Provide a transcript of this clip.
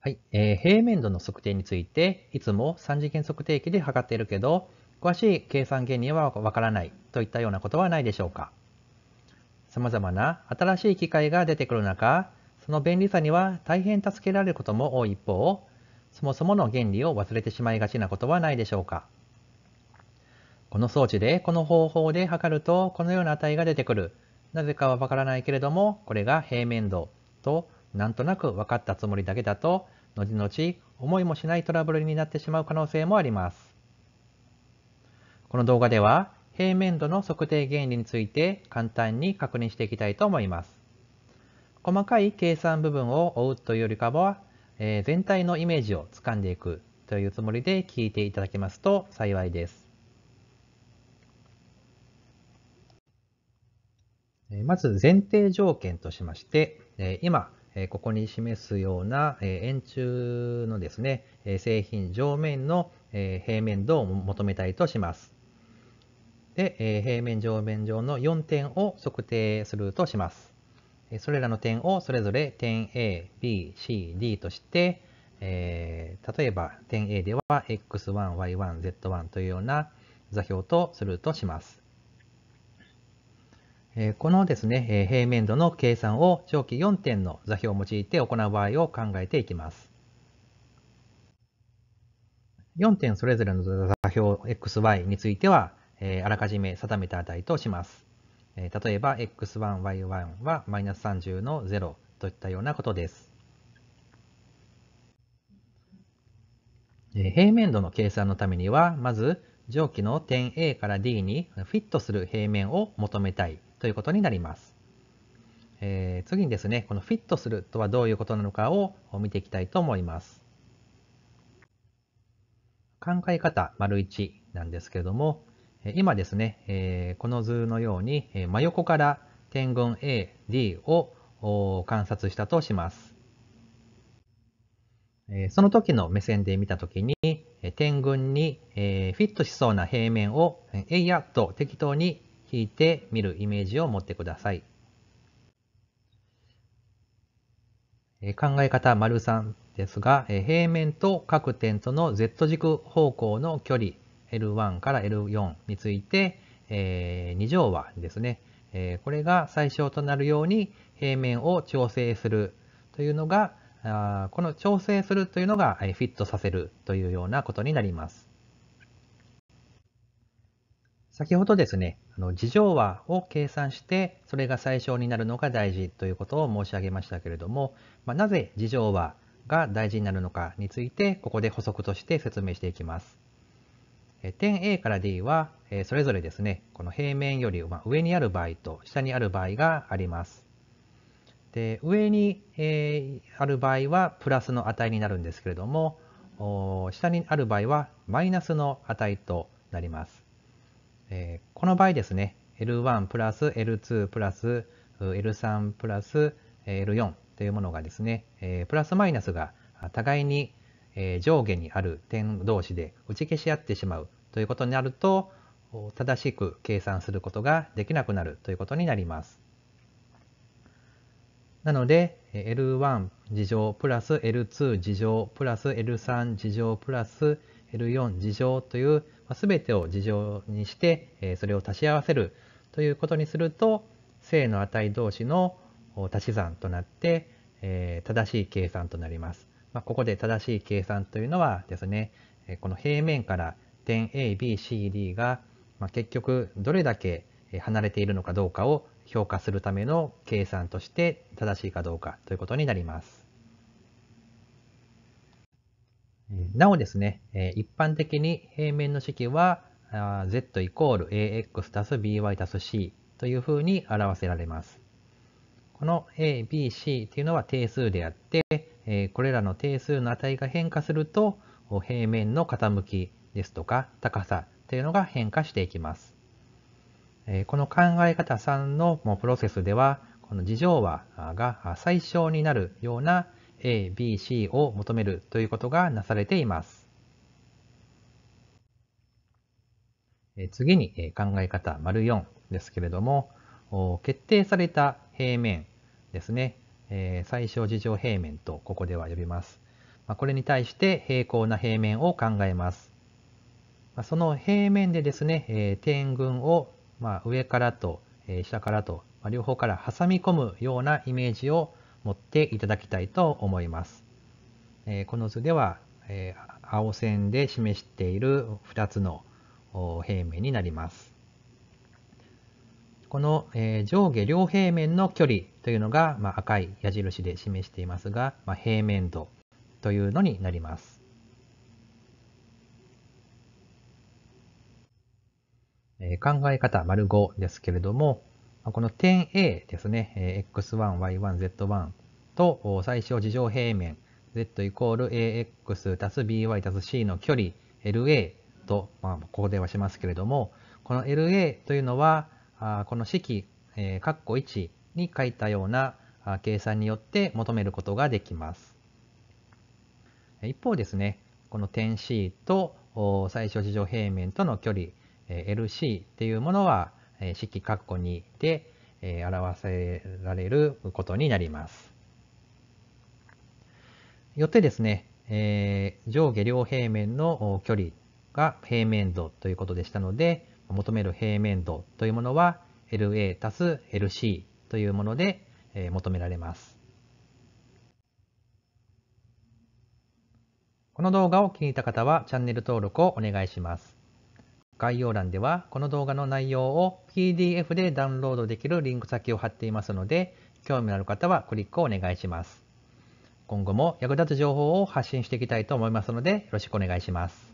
はい、えー、平面度の測定について、いつも3次元測定器で測っているけど、詳しい計算原理はわからないといったようなことはないでしょうか。さまざまな新しい機械が出てくる中、その便利さには大変助けられることも多い一方、そもそもの原理を忘れてしまいがちなことはないでしょうか。この装置で、この方法で測ると、このような値が出てくる。なぜかはわからないけれども、これが平面度となんとなく分かったつもりだけだと、後々思いもしないトラブルになってしまう可能性もあります。この動画では、平面度の測定原理について簡単に確認していきたいと思います。細かい計算部分を追うというよりかは、えー、全体のイメージをつかんでいくというつもりで聞いていただけますと幸いです。まず前提条件としまして、今ここに示すような円柱のですね、製品上面の平面度を求めたいとします。で、平面上面上の4点を測定するとします。それらの点をそれぞれ点 A、B、C、D として、え例えば点 A では X1、Y1、Z1 というような座標とするとします。このですね、平面度の計算を上記4点の座標を用いて行う場合を考えていきます。4点それぞれの座標 xy については、あらかじめ定めた値とします。例えば x1、y1 はマイナス30の0といったようなことです。平面度の計算のためには、まず上記の点 A から D にフィットする平面を求めたいということになります。えー、次にですね、このフィットするとはどういうことなのかを見ていきたいと思います。考え方丸1なんですけれども、今ですね、えこの図のように真横から点群 A、D を観察したとします。その時の目線で見た時に、点群にフィットしそうな平面をえいやと適当に引いてみるイメージを持ってください。考え方丸3ですが、平面と各点との Z 軸方向の距離 L1 から L4 について、2乗はですね、これが最小となるように平面を調整するというのが、この調整するというのがフィットさせるというようなことになります。先ほどですね、あの事情和を計算して、それが最小になるのが大事ということを申し上げましたけれども、まあ、なぜ事情和が大事になるのかについて、ここで補足として説明していきます。点 A から D は、それぞれですね、この平面より上にある場合と下にある場合があります。で上に、えある場合はプラスの値になるんですけれども、下にある場合はマイナスの値となります。えー、この場合ですね、L1 プラス L2 プラス L3 プラス L4 というものがですね、えー、プラスマイナスが互いに上下にある点同士で打ち消し合ってしまうということになると、正しく計算することができなくなるということになります。なので L1 事乗プラス L2 事乗プラス L3 事乗プラス L4 事乗という全てを事情にして、それを足し合わせるということにすると、正の値同士の足し算となって、正しい計算となります。まここで正しい計算というのはですね、この平面から点 ABCD が結局どれだけ離れているのかどうかを評価するための計算として正しいかどうかということになります。なおですね、一般的に平面の式は z イコール ax たす by たす c というふうに表せられます。この a, b, c というのは定数であって、これらの定数の値が変化すると、平面の傾きですとか高さというのが変化していきます。この考え方3のプロセスでは、この次乗和が最小になるような A、B、C を求めるということがなされています。次に考え方丸四ですけれども、決定された平面ですね、最小事情平面とここでは呼びます。これに対して平行な平面を考えます。その平面でですね、点群を上からと下からと両方から挟み込むようなイメージを持っていただきたいと思います。えこの図では、え青線で示している2つの平面になります。この、え上下両平面の距離というのが、ま赤い矢印で示していますが、ま平面度というのになります。考え方丸5ですけれども、この点 A ですね、x1、y1、z1 と最小事乗平面 z イコール ax たす by たす c の距離 LA と、まあ、ここではしますけれども、この LA というのは、この式、括弧1に書いたような計算によって求めることができます。一方ですね、この点 C と最小事乗平面との距離 LC っていうものは式括弧2で、え表せられることになります。よってですね、え上下両平面の距離が平面度ということでしたので、求める平面度というものは LA たす LC というもので求められます。この動画を気に入った方はチャンネル登録をお願いします。概要欄ではこの動画の内容を PDF でダウンロードできるリンク先を貼っていますので、興味のある方はクリックをお願いします。今後も役立つ情報を発信していきたいと思いますので、よろしくお願いします。